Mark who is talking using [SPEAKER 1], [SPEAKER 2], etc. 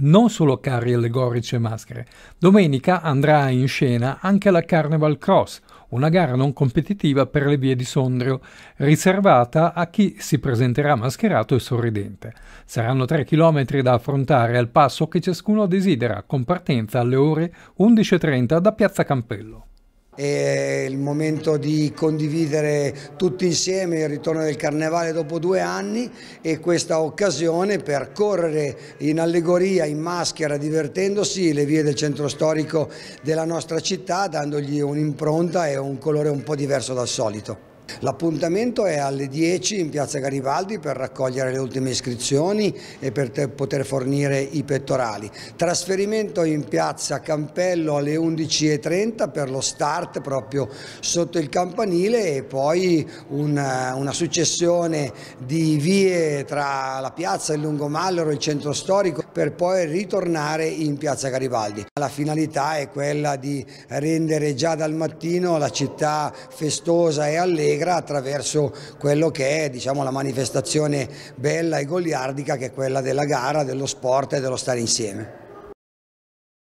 [SPEAKER 1] non solo carri allegorici e maschere. Domenica andrà in scena anche la Carnival Cross, una gara non competitiva per le vie di Sondrio, riservata a chi si presenterà mascherato e sorridente. Saranno tre chilometri da affrontare al passo che ciascuno desidera, con partenza alle ore 11.30 da Piazza Campello.
[SPEAKER 2] È il momento di condividere tutti insieme il ritorno del Carnevale dopo due anni e questa occasione per correre in allegoria, in maschera, divertendosi le vie del centro storico della nostra città, dandogli un'impronta e un colore un po' diverso dal solito. L'appuntamento è alle 10 in piazza Garibaldi per raccogliere le ultime iscrizioni e per poter fornire i pettorali. Trasferimento in piazza Campello alle 11.30 per lo start proprio sotto il campanile e poi una, una successione di vie tra la piazza, il lungomallero e il centro storico per poi ritornare in piazza Garibaldi. La finalità è quella di rendere già dal mattino la città festosa e allegra integra attraverso quello che è diciamo, la manifestazione bella e goliardica che è quella della gara, dello sport e dello stare insieme.